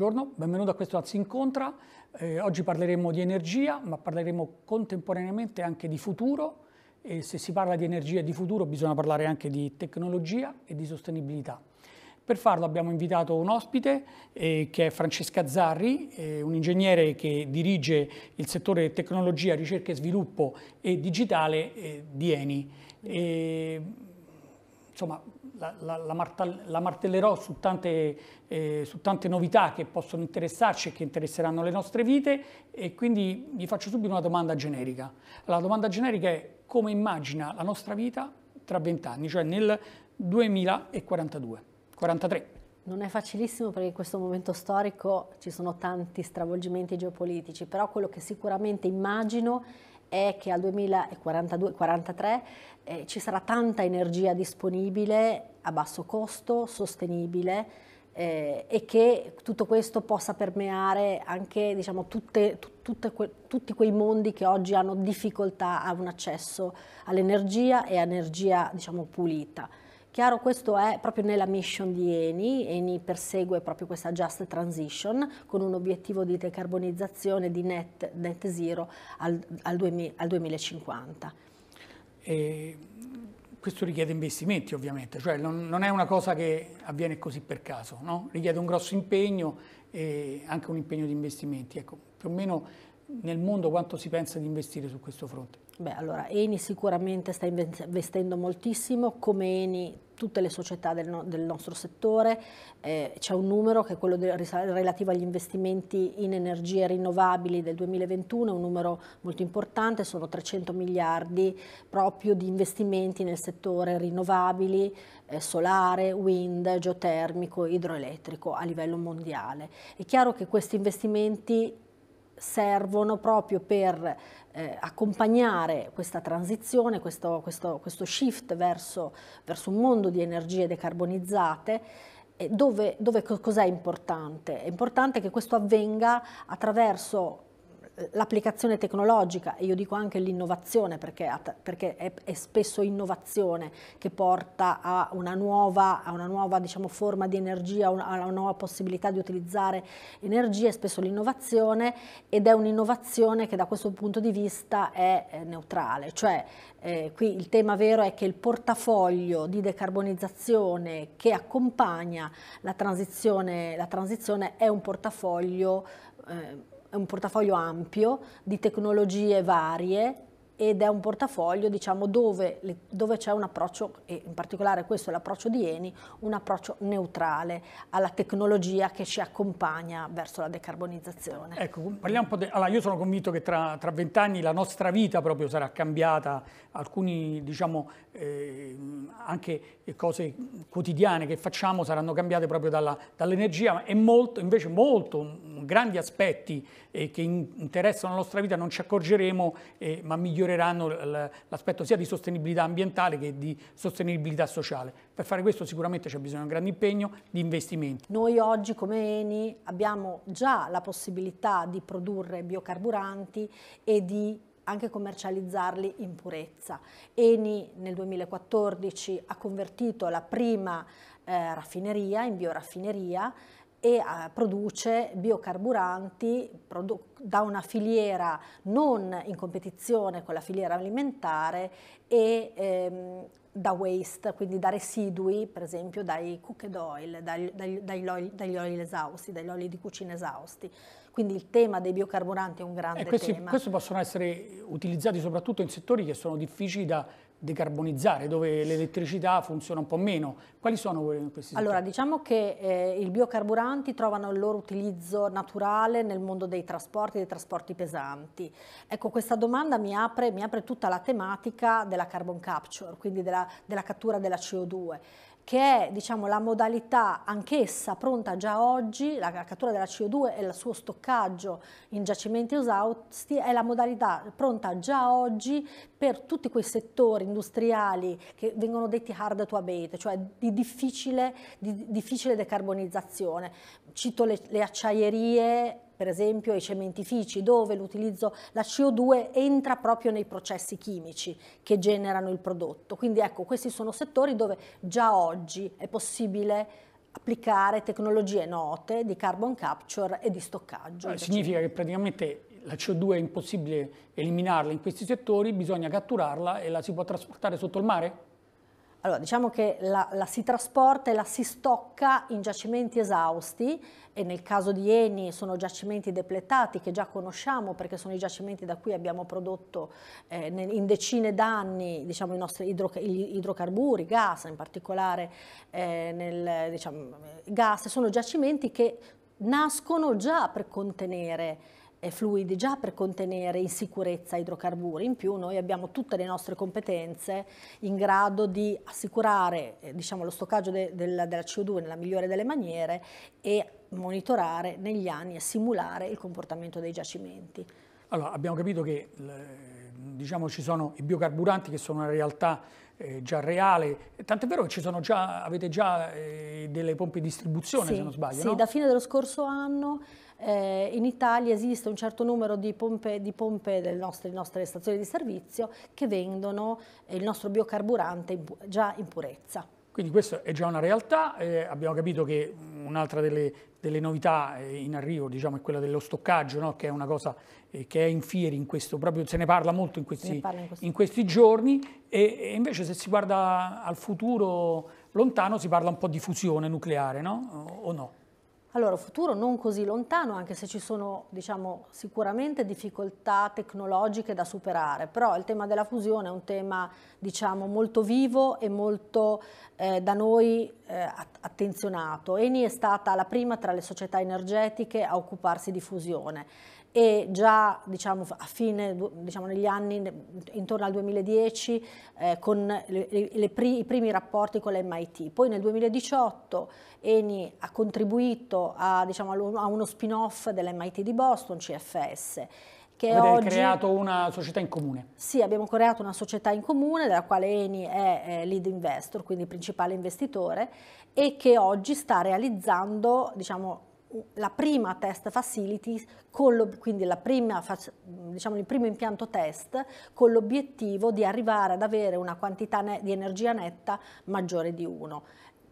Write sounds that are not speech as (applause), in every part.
Buongiorno, benvenuto a questo Azzi Incontra. Eh, oggi parleremo di energia, ma parleremo contemporaneamente anche di futuro e se si parla di energia e di futuro bisogna parlare anche di tecnologia e di sostenibilità. Per farlo abbiamo invitato un ospite eh, che è Francesca Zarri, eh, un ingegnere che dirige il settore tecnologia, ricerca e sviluppo e digitale eh, di Eni. E, insomma, la, la, la, martall la martellerò su tante, eh, su tante, novità che possono interessarci e che interesseranno le nostre vite e quindi vi faccio subito una domanda generica. La domanda generica è come immagina la nostra vita tra vent'anni, cioè nel 2042, 43. Non è facilissimo perché in questo momento storico ci sono tanti stravolgimenti geopolitici, però quello che sicuramente immagino è che al 2042-43 eh, ci sarà tanta energia disponibile a basso costo, sostenibile eh, e che tutto questo possa permeare anche diciamo, tutte, tutte que, tutti quei mondi che oggi hanno difficoltà a un accesso all'energia e a energia diciamo, pulita. Chiaro, questo è proprio nella mission di Eni, Eni persegue proprio questa just transition con un obiettivo di decarbonizzazione di net, net zero al, al, 2000, al 2050. E questo richiede investimenti ovviamente, cioè non, non, è una cosa che avviene così per caso, no? richiede un grosso impegno e anche un impegno di investimenti. Ecco, più o meno nel mondo quanto si pensa di investire su questo fronte? Beh, allora Eni sicuramente sta investendo moltissimo, come Eni tutte le società del, no, del nostro settore, eh, c'è un numero che è quello del, relativo agli investimenti in energie rinnovabili del 2021, un numero molto importante, sono 300 miliardi proprio di investimenti nel settore rinnovabili, eh, solare, wind, geotermico, idroelettrico a livello mondiale. È chiaro che questi investimenti servono proprio per eh, accompagnare questa transizione, questo, questo, questo shift verso, verso, un mondo di energie decarbonizzate, eh, dove, dove cos'è importante? È importante che questo avvenga attraverso l'applicazione tecnologica, e io dico anche l'innovazione perché, perché è, è, spesso innovazione che porta a una nuova, a una nuova diciamo, forma di energia, a una, nuova possibilità di utilizzare energia, è spesso l'innovazione ed è un'innovazione che da questo punto di vista è, è neutrale, cioè eh, qui il tema vero è che il portafoglio di decarbonizzazione che accompagna la transizione, la transizione è un portafoglio eh, un portafoglio ampio di tecnologie varie ed è un portafoglio diciamo, dove, dove c'è un approccio, e in particolare questo è l'approccio di Eni, un approccio neutrale alla tecnologia che ci accompagna verso la decarbonizzazione. Ecco, parliamo un po' di... Allora, io sono convinto che tra vent'anni la nostra vita proprio sarà cambiata, alcuni diciamo eh, anche cose quotidiane che facciamo saranno cambiate proprio dall'energia dall e molto, invece molto, grandi aspetti eh, che interessano la nostra vita non ci accorgeremo, eh, ma miglioreranno l'aspetto sia di sostenibilità ambientale che di sostenibilità sociale. Per fare questo sicuramente c'è bisogno di un grande impegno di investimenti. Noi oggi come Eni abbiamo già la possibilità di produrre biocarburanti e di anche commercializzarli in purezza. Eni nel 2014 ha convertito la prima eh, raffineria in bioraffineria e uh, produce biocarburanti produ da una filiera non in competizione con la filiera alimentare e ehm, da waste, quindi da residui, per esempio dai cooked oil, dagli, dagli, dagli, oil, esausti, dagli oli di cucina esausti. Quindi il tema dei biocarburanti è un grande e questi, tema. Questi possono essere utilizzati soprattutto in settori che sono difficili da decarbonizzare, dove l'elettricità funziona un po' meno. Quali sono questi Allora, settori? diciamo che eh, i biocarburanti trovano il loro utilizzo naturale nel mondo dei trasporti, dei trasporti pesanti. Ecco, questa domanda mi apre, mi apre tutta la tematica della carbon capture, quindi della, della cattura della CO2 che è diciamo, la modalità anch'essa pronta già oggi, la cattura della CO2 e il suo stoccaggio in giacimenti esausti, è la modalità pronta già oggi per tutti quei settori industriali che vengono detti hard to abate, cioè di difficile, di difficile decarbonizzazione. Cito le, le acciaierie, per esempio ai cementifici, dove l'utilizzo, la CO2 entra proprio nei processi chimici che generano il prodotto. Quindi ecco, questi sono settori dove già oggi è possibile applicare tecnologie note di carbon capture e di stoccaggio. Allora, significa che praticamente la CO2 è impossibile eliminarla in questi settori, bisogna catturarla e la si può trasportare sotto il mare? Allora, diciamo che la, la, si trasporta e la si stocca in giacimenti esausti e nel caso di Eni sono giacimenti depletati che già conosciamo perché sono i giacimenti da cui abbiamo prodotto eh, in decine d'anni diciamo, i nostri idro, idrocarburi, gas in particolare, eh, nel, diciamo, gas, sono giacimenti che nascono già per contenere fluidi già per contenere in sicurezza idrocarburi, in più noi abbiamo tutte le nostre competenze in grado di assicurare eh, diciamo, lo stoccaggio de, del, della CO2 nella migliore delle maniere e monitorare negli anni e simulare il comportamento dei giacimenti. Allora, abbiamo capito che diciamo, ci sono i biocarburanti che sono una realtà eh, già reale, tant'è vero che già, avete già eh, delle pompe di distribuzione, sì, se non sbaglio. Sì, no? da fine dello scorso anno eh, in Italia esiste un certo numero di pompe, di pompe delle nostre, nostre, stazioni di servizio che vendono eh, il nostro biocarburante già in purezza. Quindi questa è già una realtà, eh, abbiamo capito che un'altra delle, delle, novità eh, in arrivo diciamo, è quella dello stoccaggio, no? che è una cosa eh, che è in fieri, in questo, proprio se ne parla molto in questi, in questi. In questi giorni e, e, invece se si guarda al futuro lontano si parla un po' di fusione nucleare no? o no? Allora, futuro non così lontano, anche se ci sono diciamo, sicuramente difficoltà tecnologiche da superare, però il tema della fusione è un tema diciamo, molto vivo e molto eh, da noi eh, attenzionato. Eni è stata la prima tra le società energetiche a occuparsi di fusione e già diciamo, a fine, diciamo, negli anni, intorno al 2010, eh, con le, le pri, i primi rapporti con l'MIT. Poi nel 2018 Eni ha contribuito a, diciamo, a uno spin-off dell'MIT di Boston, CFS, che Avete oggi... creato una società in comune. Sì, abbiamo creato una società in comune della quale Eni è eh, lead investor, quindi principale investitore, e che oggi sta realizzando diciamo, la prima test facility, quindi prima, diciamo, il primo impianto test, con l'obiettivo di arrivare ad avere una quantità di energia netta maggiore di 1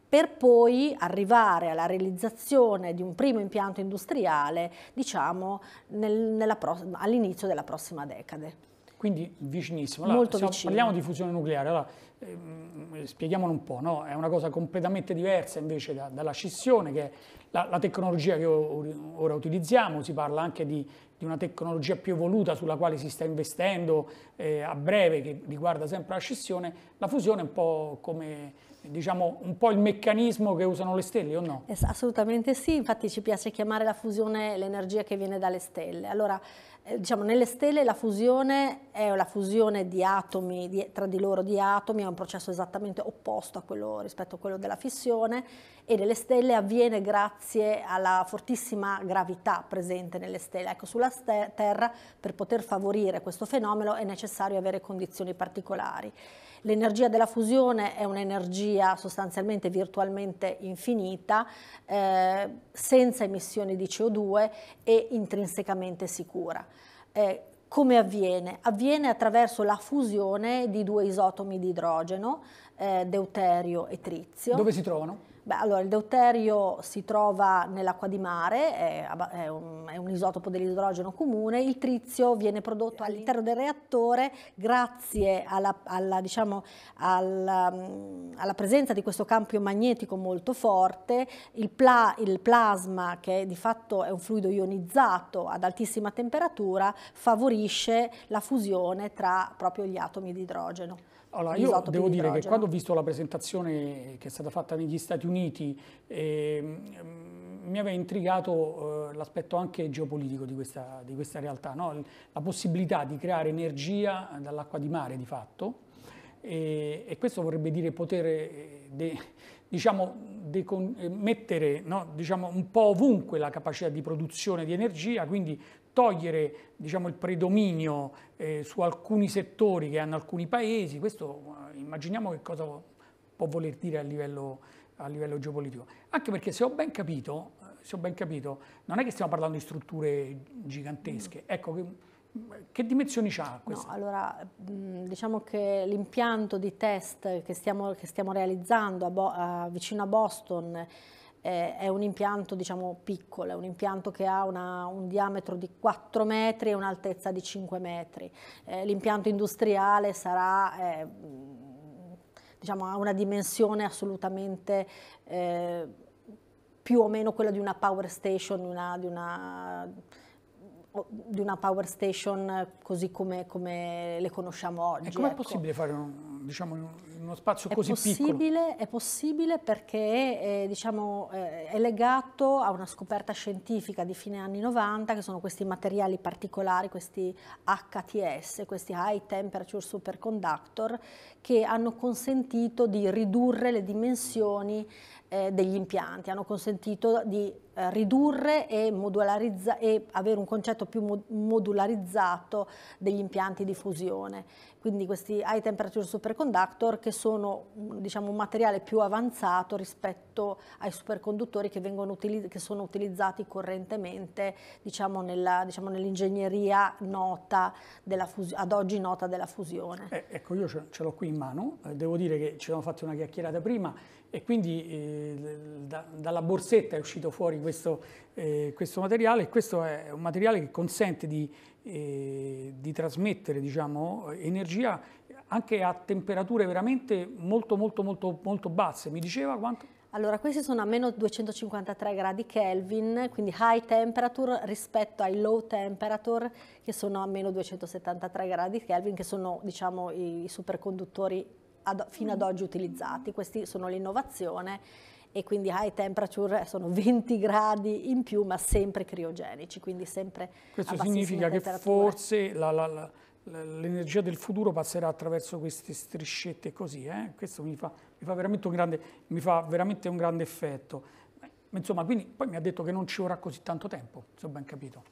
per poi arrivare alla realizzazione di un primo impianto industriale diciamo, nel, all'inizio della prossima decade. Quindi vicinissimo. Allora, Molto vicino. Parliamo di fusione nucleare, allora, ehm, spieghiamolo un po', no? è una cosa completamente diversa invece da, dalla scissione che è la, la tecnologia che ora utilizziamo, si parla anche di, di, una tecnologia più evoluta sulla quale si sta investendo eh, a breve che riguarda sempre la scissione, la fusione è un po' come diciamo un po' il meccanismo che usano le stelle o no? Assolutamente sì, infatti ci piace chiamare la fusione l'energia che viene dalle stelle. Allora eh, diciamo, nelle stelle la fusione è la fusione di atomi, di, tra di loro di atomi, è un processo esattamente opposto a quello, rispetto a quello della fissione e nelle stelle avviene grazie alla fortissima gravità presente nelle stelle. Ecco, sulla ste- Terra per poter favorire questo fenomeno è necessario avere condizioni particolari. L'energia della fusione è un'energia sostanzialmente virtualmente infinita, eh, senza emissioni di CO2 e intrinsecamente sicura. Eh, come avviene? Avviene attraverso la fusione di due isotomi di idrogeno, eh, deuterio e trizio. Dove si trovano? Beh, allora, il deuterio si trova nell'acqua di mare, è, è, un, è un, isotopo dell'idrogeno comune, il trizio viene prodotto all'interno del reattore grazie alla, alla, diciamo, alla, mm, alla, presenza di questo campo magnetico molto forte, il, pla, il plasma che di fatto è un fluido ionizzato ad altissima temperatura favorisce la fusione tra proprio gli atomi di idrogeno. Allora, io devo dire che quando ho visto la presentazione che è stata fatta negli Stati Uniti eh, mi aveva intrigato eh, l'aspetto anche geopolitico di questa, di questa realtà, no? la possibilità di creare energia dall'acqua di mare di fatto e, e questo vorrebbe dire poter eh, de, diciamo, de, eh, mettere no? diciamo, un po' ovunque la capacità di produzione di energia, quindi togliere diciamo, il predominio eh, su alcuni settori che hanno alcuni paesi, questo eh, immaginiamo che cosa può voler dire a livello, a livello geopolitico. Anche perché se ho, capito, eh, se ho ben capito, non è che stiamo parlando di strutture gigantesche, mm. ecco che, mm, che dimensioni ha questo? No, allora, mm, diciamo che l'impianto di test che stiamo, che stiamo realizzando a Bo- a, vicino a Boston eh, è un impianto diciamo piccolo, è un impianto che ha una, un diametro di 4 metri e un'altezza di 5 metri. Eh, l'impianto industriale sarà, eh, diciamo, ha una dimensione assolutamente eh, più o meno quella di una power station, una, di una di una power station così come, come le conosciamo oggi. E com'è ecco. possibile fare un, diciamo, in uno spazio è così piccolo? È possibile perché è, diciamo, è legato a una scoperta scientifica di fine anni 90 che sono questi materiali particolari, questi HTS, questi High Temperature Superconductor, che hanno consentito di ridurre le dimensioni eh, degli impianti, hanno consentito di eh, ridurre e, e, avere un concetto più modularizzato degli impianti di fusione. Quindi questi high temperature superconductor che sono diciamo, un materiale più avanzato rispetto ai superconduttori che, utili che sono utilizzati correntemente diciamo, diciamo nell'ingegneria diciamo, nell ad oggi nota della fusione. Eh, ecco, io ce, l'ho qui in mano, eh, devo dire che ci siamo fatti una chiacchierata prima, e quindi eh, da, dalla borsetta è uscito fuori questo, eh, questo materiale questo è un materiale che consente di, eh, di trasmettere diciamo, energia anche a temperature veramente molto molto molto molto basse. Mi diceva quanto? Allora, questi sono a meno 253 gradi Kelvin, quindi high temperature rispetto ai low temperature che sono a meno 273 gradi Kelvin, che sono diciamo, i superconduttori ad, fino ad mm. oggi utilizzati. Questi sono l'innovazione e quindi high temperature sono 20 (laughs) gradi in più ma sempre criogenici, quindi sempre Questo significa che forse la, la, la l'energia del futuro passerà attraverso queste striscette così, eh? questo mi fa, mi, fa grande, mi fa, veramente un grande, effetto. Insomma, quindi poi mi ha detto che non ci vorrà così tanto tempo, se ho ben capito.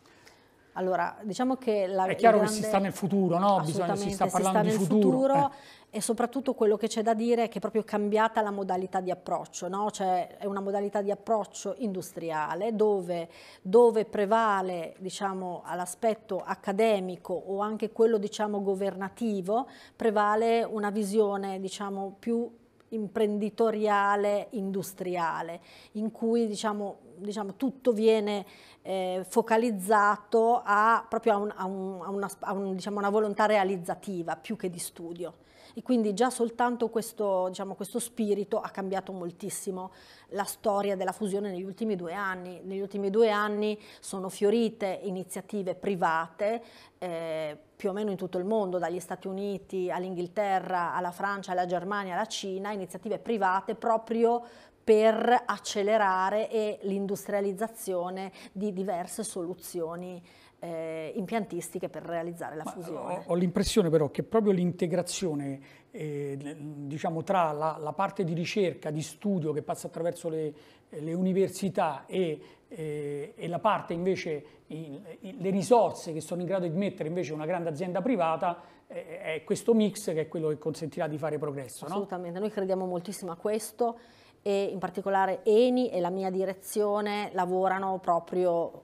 Allora, diciamo che la, È chiaro grande... che si sta nel futuro, no? Bisogna, si sta parlando si sta di futuro. futuro eh. E soprattutto quello che c'è da dire è che è proprio cambiata la modalità di approccio, no? Cioè è una modalità di approccio industriale dove, dove prevale, diciamo, all'aspetto accademico o anche quello, diciamo, governativo, prevale una visione, diciamo, più imprenditoriale industriale, in cui diciamo, diciamo, tutto viene eh, focalizzato a, proprio a, un, a, un, a, una, a un, diciamo, una, volontà realizzativa più che di studio. E quindi già soltanto questo, diciamo, questo, spirito ha cambiato moltissimo la storia della fusione negli ultimi due anni. Negli ultimi due anni sono fiorite iniziative private eh, più o meno in tutto il mondo, dagli Stati Uniti all'Inghilterra, alla Francia, alla Germania, alla Cina, iniziative private proprio per accelerare l'industrializzazione di diverse soluzioni eh, impiantistiche per realizzare la Ma fusione. Eh, ho, ho l'impressione però che proprio l'integrazione eh, diciamo, tra la, la, parte di ricerca, di studio che passa attraverso le, eh, le università e, e, eh, e la parte invece, il, il, le risorse che sono in grado di mettere invece una grande azienda privata, eh, è questo mix che è quello che consentirà di fare progresso. Assolutamente, no? noi crediamo moltissimo a questo e in particolare Eni e la mia direzione lavorano proprio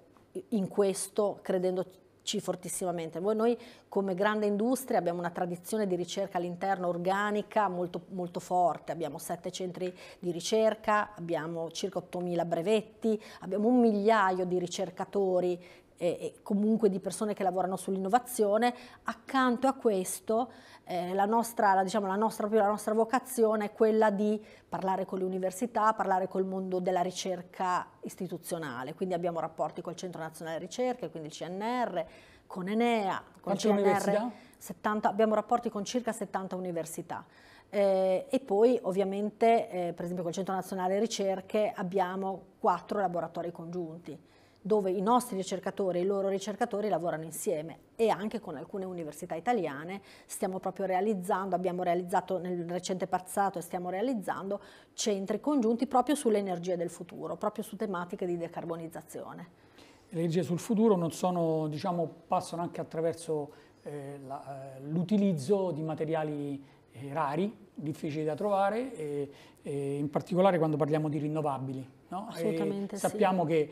in questo, credendo fortissimamente. Noi come grande industria abbiamo una tradizione di ricerca all'interno organica molto, molto forte, abbiamo sette centri di ricerca, abbiamo circa 8.000 brevetti, abbiamo un migliaio di ricercatori e comunque di persone che lavorano sull'innovazione. Accanto a questo eh, la, nostra, la, diciamo, la, nostra, la nostra vocazione è quella di parlare con le università, parlare col mondo della ricerca istituzionale, quindi abbiamo rapporti col Centro Nazionale di Ricerca, quindi il CNR, con Enea, con Quante CNR, 70, abbiamo rapporti con circa 70 università. Eh, e poi ovviamente, eh, per esempio col Centro Nazionale Ricerche, abbiamo quattro laboratori congiunti dove i nostri ricercatori e i loro ricercatori lavorano insieme e anche con alcune università italiane stiamo proprio realizzando, abbiamo realizzato nel recente passato e stiamo realizzando centri congiunti proprio sulle energie del futuro, proprio su tematiche di decarbonizzazione. Le energie sul futuro sono, diciamo, passano anche attraverso eh, eh l'utilizzo di materiali eh, rari, difficili da trovare, e, e in particolare quando parliamo di rinnovabili. No? Assolutamente sappiamo sì. che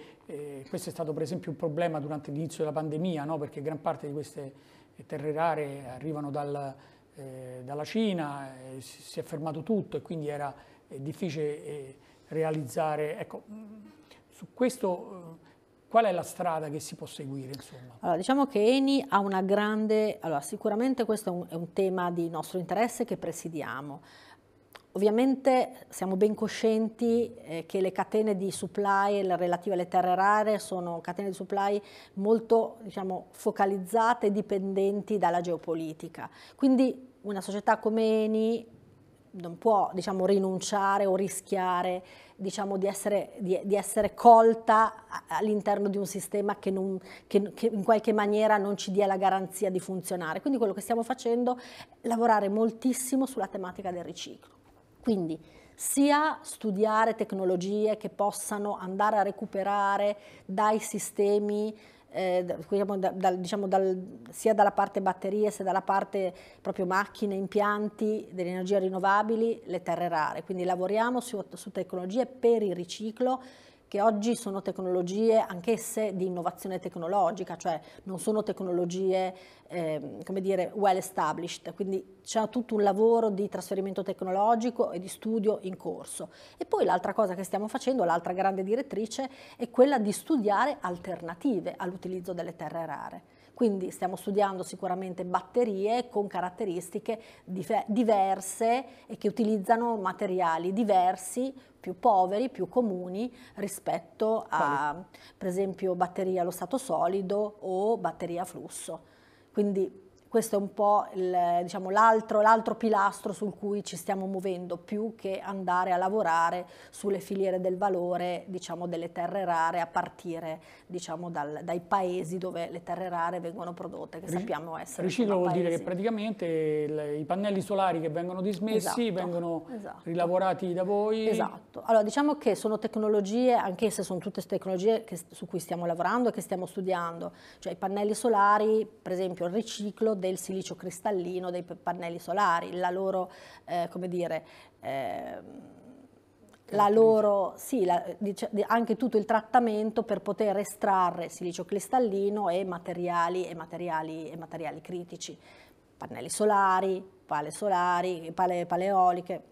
eh, questo è stato per esempio un problema durante l'inizio della pandemia, no? perché gran parte di queste terre rare arrivano dal, eh, dalla Cina, eh, si è fermato tutto e quindi era eh, difficile eh, realizzare. Ecco, mm, su questo Qual è la strada che si può seguire? Allora, diciamo che Eni ha una grande... Allora, sicuramente questo è un, è un tema di nostro interesse che presidiamo. Ovviamente siamo ben coscienti eh, che le catene di supply relative alle terre rare sono catene di supply molto diciamo, focalizzate e dipendenti dalla geopolitica. Quindi una società come Eni non può diciamo, rinunciare o rischiare diciamo, di, essere, di, di, essere, colta all'interno di un sistema che, non, che, che, in qualche maniera non ci dia la garanzia di funzionare. Quindi quello che stiamo facendo è lavorare moltissimo sulla tematica del riciclo. Quindi sia studiare tecnologie che possano andare a recuperare dai sistemi eh, da, da, diciamo dal, sia dalla parte batterie sia dalla parte proprio macchine, impianti delle energie rinnovabili, le terre rare. Quindi lavoriamo su, su tecnologie per il riciclo che oggi sono tecnologie anch'esse di innovazione tecnologica, cioè non sono tecnologie eh, come dire, well established, quindi c'è tutto un lavoro di trasferimento tecnologico e di studio in corso. E poi l'altra cosa che stiamo facendo, l'altra grande direttrice, è quella di studiare alternative all'utilizzo delle terre rare. Quindi stiamo studiando sicuramente batterie con caratteristiche diverse e che utilizzano materiali diversi, più poveri, più comuni rispetto a per esempio batterie allo stato solido o batterie a flusso. Quindi questo è un po' il, diciamo, l'altro, pilastro sul cui ci stiamo muovendo più che andare a lavorare sulle filiere del valore diciamo, delle terre rare a partire diciamo, dal, dai paesi dove le terre rare vengono prodotte, che sappiamo essere Riciclo vuol dire che praticamente il, i pannelli solari che vengono dismessi esatto, vengono esatto. rilavorati da voi? Esatto, allora diciamo che sono tecnologie, anche se sono tutte tecnologie che, su cui stiamo lavorando e che stiamo studiando, cioè i pannelli solari, per esempio il riciclo del silicio cristallino dei pannelli solari, la loro, eh, come dire, eh, la loro, sì, la, dice, anche tutto il trattamento per poter estrarre silicio cristallino e materiali, e materiali, e materiali critici, pannelli solari, pale solari, pale, paleoliche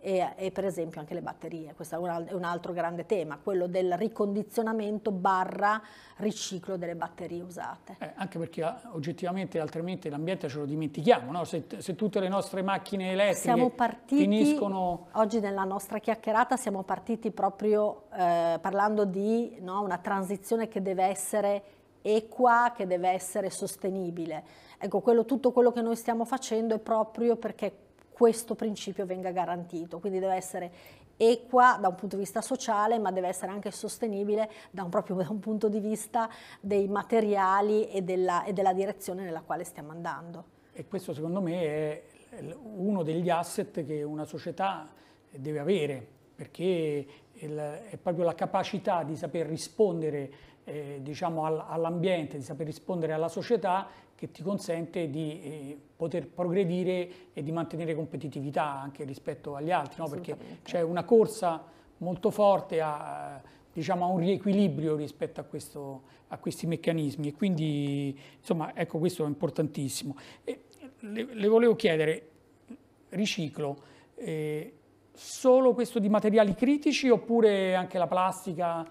e, e, per esempio anche le batterie, questo è un, è un, altro grande tema, quello del ricondizionamento barra riciclo delle batterie usate. Eh, anche perché ah, oggettivamente altrimenti l'ambiente ce lo dimentichiamo, no? se, se, tutte le nostre macchine elettriche siamo partiti, finiscono... Oggi nella nostra chiacchierata siamo partiti proprio eh, parlando di no, una transizione che deve essere equa, che deve essere sostenibile. Ecco, quello, tutto quello che noi stiamo facendo è proprio perché questo principio venga garantito, quindi deve essere equa da un punto di vista sociale, ma deve essere anche sostenibile da un, proprio, (laughs) da un punto di vista dei materiali e della, e della direzione nella quale stiamo andando. E questo secondo me è uno degli asset che una società deve avere, perché è proprio la capacità di saper rispondere eh, diciamo, all'ambiente, di saper rispondere alla società che ti consente di eh, poter progredire e di mantenere competitività anche rispetto agli altri, no? perché c'è una corsa molto forte a, diciamo, a un riequilibrio rispetto a, questo, a, questi meccanismi e quindi insomma ecco questo è importantissimo. E le, le, volevo chiedere, riciclo, eh, solo questo di materiali critici oppure anche la plastica?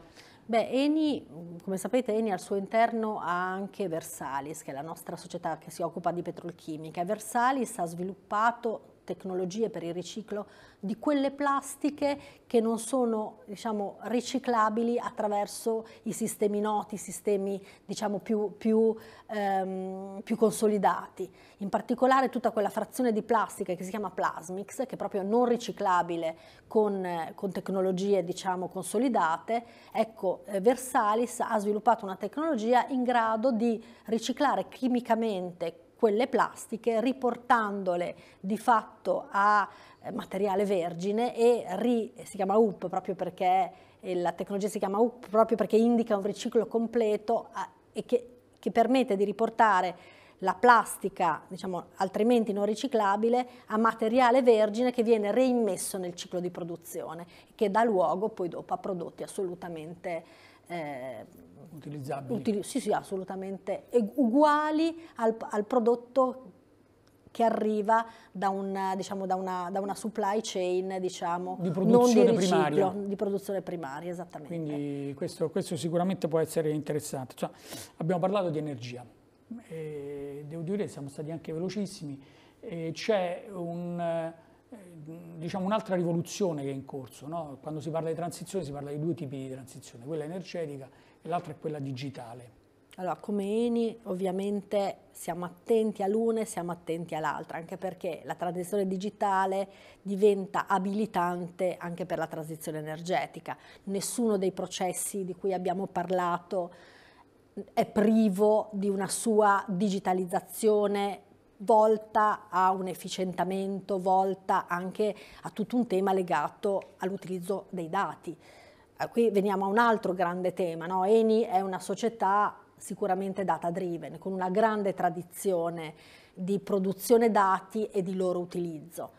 Beh, Eni, come sapete, Eni al suo interno ha anche Versalis, che è la nostra società che si occupa di petrolchimica. Versalis ha sviluppato tecnologie per il riciclo di quelle plastiche che non sono diciamo, riciclabili attraverso i sistemi noti, i sistemi diciamo, più, più, ehm, più consolidati. In particolare tutta quella frazione di plastica che si chiama Plasmix, che è proprio non riciclabile con, con tecnologie diciamo, consolidate, ecco, eh, Versalis ha sviluppato una tecnologia in grado di riciclare chimicamente quelle plastiche riportandole di fatto a eh, materiale vergine e ri, si chiama UP proprio perché la tecnologia si chiama UP proprio perché indica un riciclo completo a, e che, che permette di riportare la plastica, diciamo, altrimenti non riciclabile, a materiale vergine che viene reimmesso nel ciclo di produzione, che dà luogo poi dopo a prodotti assolutamente eh, utilizzabili. Utili sì, sì, assolutamente uguali al, al prodotto che arriva da una, diciamo, da una, da una supply chain diciamo, di produzione non di riciclo, primaria. di produzione primaria, esattamente. Quindi questo, questo sicuramente può essere interessante. Cioè, abbiamo parlato di energia, e eh, devo dire che siamo stati anche velocissimi, eh, c'è un eh, diciamo, un'altra rivoluzione che è in corso. No? Quando si parla di transizione si parla di due tipi di transizione, quella energetica e l'altra è quella digitale. Allora, come Eni ovviamente siamo attenti all'una e siamo attenti all'altra, anche perché la transizione digitale diventa abilitante anche per la transizione energetica. Nessuno dei processi di cui abbiamo parlato è privo di una sua digitalizzazione volta a un efficientamento, volta anche a tutto un tema legato all'utilizzo dei dati. Eh, qui veniamo a un altro grande tema, no? Eni è una società sicuramente data driven, con una grande tradizione di produzione dati e di loro utilizzo.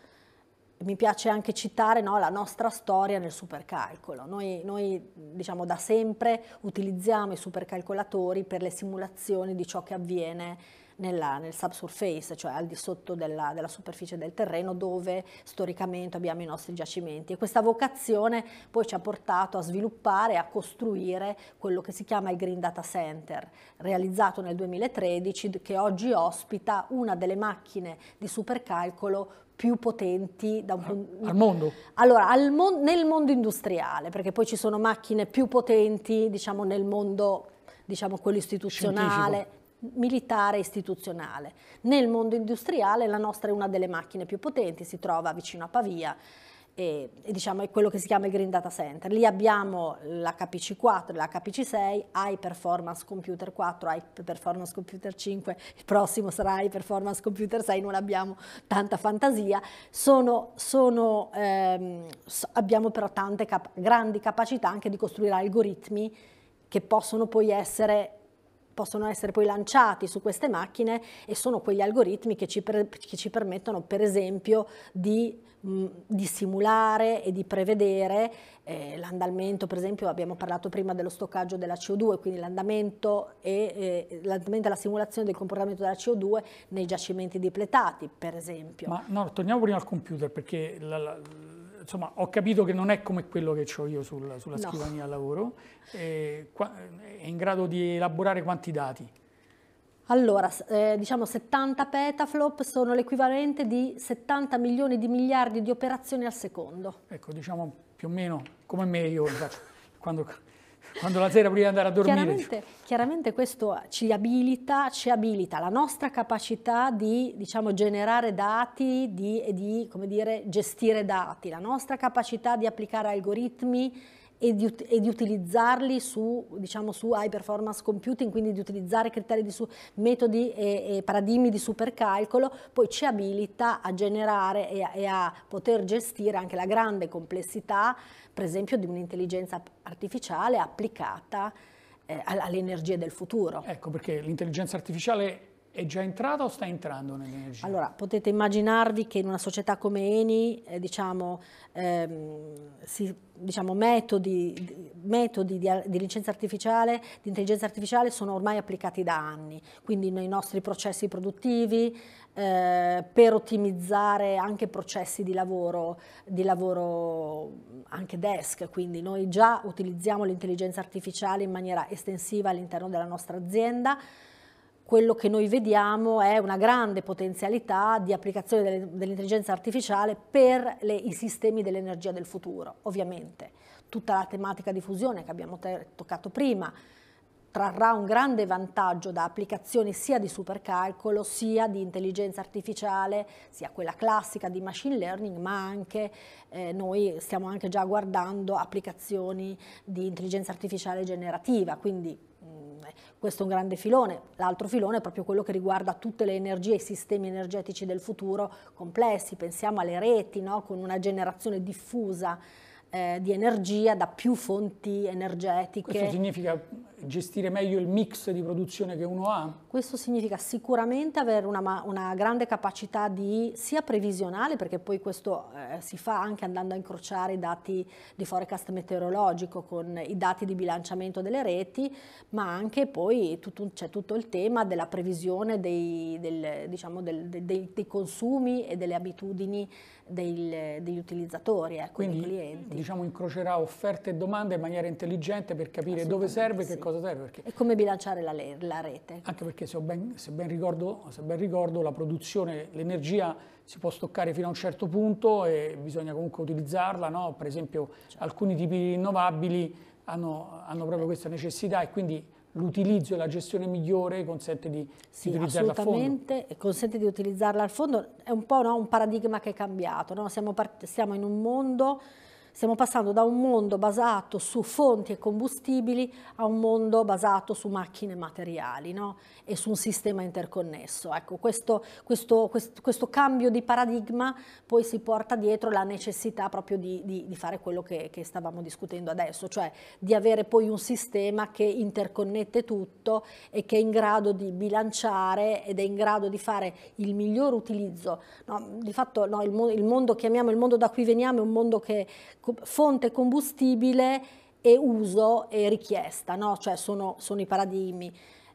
Mi piace anche citare no, la nostra storia nel supercalcolo. Noi, noi diciamo, da sempre utilizziamo i supercalcolatori per le simulazioni di ciò che avviene nella, nel subsurface, cioè al di sotto della, della, superficie del terreno dove storicamente abbiamo i nostri giacimenti. E questa vocazione poi ci ha portato a sviluppare e a costruire quello che si chiama il Green Data Center, realizzato nel 2013, che oggi ospita una delle macchine di supercalcolo più potenti da un al mondo. Allora, al mon- nel mondo industriale, perché poi ci sono macchine più potenti, diciamo, nel mondo diciamo quello istituzionale, militare istituzionale. Nel mondo industriale la nostra è una delle macchine più potenti, si trova vicino a Pavia e, e diciamo, è quello che si chiama il Green Data Center. Lì abbiamo l'HPC4 e l'HPC6, High Performance Computer 4, High Performance Computer 5, il prossimo sarà High Performance Computer 6, non abbiamo tanta fantasia. Sono, sono, ehm, abbiamo però tante cap grandi capacità anche di costruire algoritmi che possono poi essere possono essere poi lanciati su queste macchine e sono quegli algoritmi che ci, che ci permettono per esempio di, mh, mm, di, simulare e di prevedere eh, l'andamento, per esempio abbiamo parlato prima dello stoccaggio della CO2, quindi l'andamento e, eh, l'andamento e la simulazione del comportamento della CO2 nei giacimenti depletati per esempio. Ma no, torniamo prima al computer perché la, la insomma, ho capito che non è come quello che ho io sul, sulla no. scrivania al lavoro, eh, qua, è in grado di elaborare quanti dati? Allora, eh, diciamo 70 petaflop sono l'equivalente di 70 milioni di miliardi di operazioni al secondo. Ecco, diciamo più o meno come me io quando quando la sera prima di andare a dormire. Chiaramente, chiaramente, questo ci abilita, ci abilita la nostra capacità di diciamo, generare dati, di, di dire, gestire dati, la nostra capacità di applicare algoritmi e di, e di, utilizzarli su, diciamo, su high performance computing, quindi di utilizzare criteri di su, metodi e, e, paradigmi di supercalcolo, poi ci abilita a generare e a, e a poter gestire anche la grande complessità per esempio di un'intelligenza artificiale applicata eh, alle energie del futuro. Ecco perché l'intelligenza artificiale è già entrata o sta entrando nell'energia? Allora, potete immaginarvi che in una società come Eni, eh, diciamo, ehm, si, diciamo metodi, metodi di, di, licenza artificiale, di intelligenza artificiale sono ormai applicati da anni, quindi nei nostri processi produttivi, eh, per ottimizzare anche processi di lavoro, di lavoro anche desk, quindi noi già utilizziamo l'intelligenza artificiale in maniera estensiva all'interno della nostra azienda, quello che noi vediamo è una grande potenzialità di applicazione dell'intelligenza artificiale per le, i sistemi dell'energia del futuro, ovviamente. Tutta la tematica di fusione che abbiamo toccato prima trarrà un grande vantaggio da applicazioni sia di supercalcolo, sia di intelligenza artificiale, sia quella classica di machine learning, ma anche eh, noi stiamo anche già guardando applicazioni di intelligenza artificiale generativa, quindi Mm, eh, questo è un grande filone, l'altro filone è proprio quello che riguarda tutte le energie e i sistemi energetici del futuro complessi, pensiamo alle reti no? con una generazione diffusa eh, di energia da più fonti energetiche. Questo significa gestire meglio il mix di produzione che uno ha? Questo significa sicuramente avere una, una grande capacità di sia previsionale, perché poi questo eh, si fa anche andando a incrociare i dati di forecast meteorologico con i dati di bilanciamento delle reti, ma anche poi tutto, c'è tutto il tema della previsione dei, del, diciamo del, dei, dei consumi e delle abitudini dei, degli utilizzatori, ecco, Quindi, dei clienti. Diciamo incrocerà offerte e domande in maniera intelligente per capire dove serve, sì. che cosa cosa serve. Perché, e come bilanciare la, la rete. Anche perché se ben, se, ben ricordo, se ben, ricordo, la produzione, l'energia si può stoccare fino a un certo punto e bisogna comunque utilizzarla, no? per esempio certo. alcuni tipi di rinnovabili hanno, hanno proprio questa necessità e quindi l'utilizzo e la gestione migliore consente di, sì, di utilizzarla a fondo. Assolutamente, consente di utilizzarla al fondo, è un po' no, un paradigma che è cambiato, no? siamo, siamo in un mondo Stiamo passando da un mondo basato su fonti e combustibili a un mondo basato su macchine e materiali no? e su un sistema interconnesso. Ecco, questo, questo, questo, questo, cambio di paradigma poi si porta dietro la necessità proprio di, di, di fare quello che, che stavamo discutendo adesso, cioè di avere poi un sistema che interconnette tutto e che è in grado di bilanciare ed è in grado di fare il miglior utilizzo. No, di fatto no, il, il, mondo, chiamiamo il mondo da cui veniamo, è un mondo che fonte combustibile e uso e richiesta, no? cioè sono, sono i paradigmi.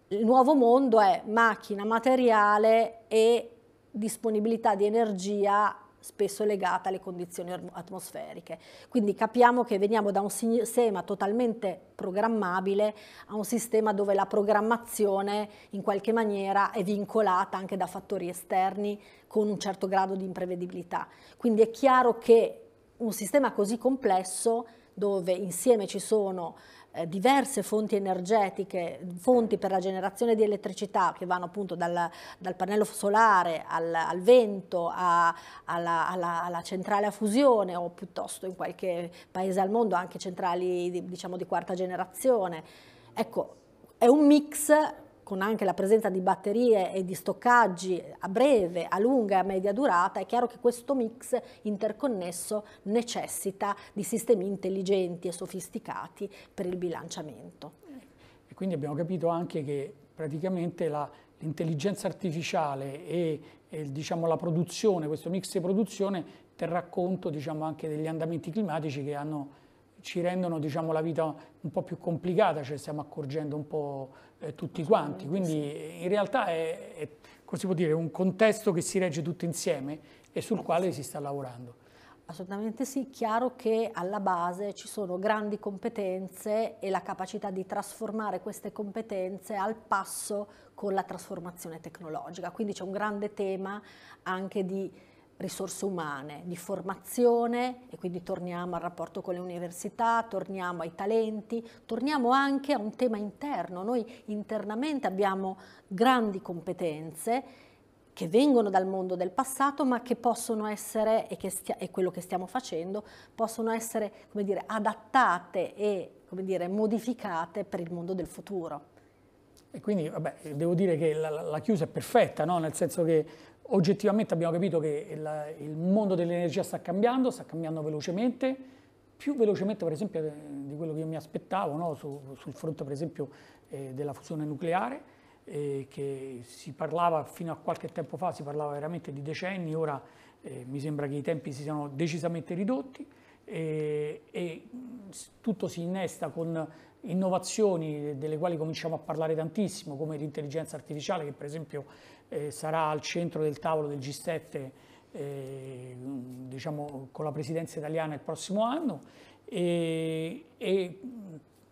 Il nuovo mondo è macchina, materiale e disponibilità di energia spesso legata alle condizioni atmosferiche. Quindi capiamo che veniamo da un sistema totalmente programmabile a un sistema dove la programmazione in qualche maniera è vincolata anche da fattori esterni con un certo grado di imprevedibilità. Quindi è chiaro che un sistema così complesso dove insieme ci sono eh, diverse fonti energetiche, fonti per la generazione di elettricità che vanno appunto dal, dal pannello solare al, al vento, a, alla, alla, alla, centrale a fusione o piuttosto in qualche paese al mondo anche centrali di, diciamo di quarta generazione. Ecco, è un mix con anche la presenza di batterie e di stoccaggi a breve, a lunga e a media durata, è chiaro che questo mix interconnesso necessita di sistemi intelligenti e sofisticati per il bilanciamento. E quindi abbiamo capito anche che praticamente l'intelligenza artificiale e, e diciamo, la produzione, questo mix di produzione, terrà conto diciamo, anche degli andamenti climatici che hanno ci rendono diciamo, la vita un po' più complicata, ce cioè ne stiamo accorgendo un po' eh, tutti quanti. Quindi in realtà è, è come si può dire, un contesto che si regge tutto insieme e sul quale si sta lavorando. Assolutamente sì, chiaro che alla base ci sono grandi competenze e la capacità di trasformare queste competenze al passo con la trasformazione tecnologica, quindi c'è un grande tema anche di risorse umane, di formazione e quindi torniamo al rapporto con le università, torniamo ai talenti, torniamo anche a un tema interno. Noi internamente abbiamo grandi competenze che vengono dal mondo del passato ma che possono essere, e, che stia, e quello che stiamo facendo, possono essere dire, adattate e dire, modificate per il mondo del futuro. E quindi vabbè, devo dire che la, la chiusa è perfetta, no? nel senso che oggettivamente abbiamo capito che il, il mondo dell'energia sta cambiando, sta cambiando velocemente, più velocemente per esempio eh, di quello che io mi aspettavo no? Su, sul fronte per esempio eh, della fusione nucleare, eh, che si parlava fino a qualche tempo fa, si parlava veramente di decenni, ora eh, mi sembra che i tempi si siano decisamente ridotti eh, e tutto si innesta con innovazioni delle quali cominciamo a parlare tantissimo, come l'intelligenza artificiale che per esempio eh, sarà al centro del tavolo del G7 eh, diciamo, con la presidenza italiana il prossimo anno e, e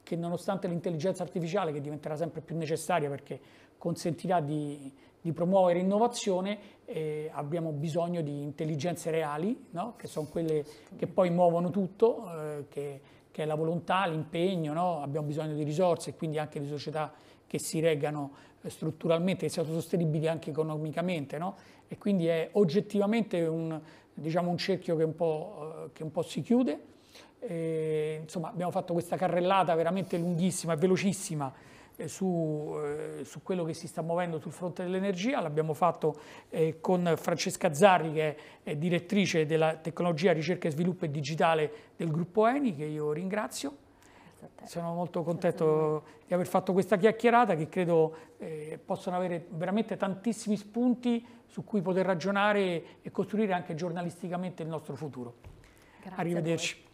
che nonostante l'intelligenza artificiale che diventerà sempre più necessaria perché consentirà di, di promuovere innovazione, eh, abbiamo bisogno di intelligenze reali, no? che sono quelle che poi muovono tutto, eh, che, che, è la volontà, l'impegno, no? abbiamo bisogno di risorse e quindi anche di società che si reggano eh, strutturalmente, che siano sostenibili anche economicamente. No? E quindi è oggettivamente un, diciamo, un cerchio che un po', eh, che un po si chiude. E, insomma, abbiamo fatto questa carrellata veramente lunghissima e velocissima eh, su, su, quello che si sta muovendo sul fronte dell'energia, l'abbiamo fatto con Francesca Zarri che è direttrice della tecnologia, ricerca e sviluppo e digitale del gruppo ENI che io ringrazio grazie a te. Sono molto contento di aver fatto questa chiacchierata che credo eh, possano avere veramente tantissimi spunti su cui poter ragionare e costruire anche giornalisticamente il nostro futuro. Grazie Arrivederci.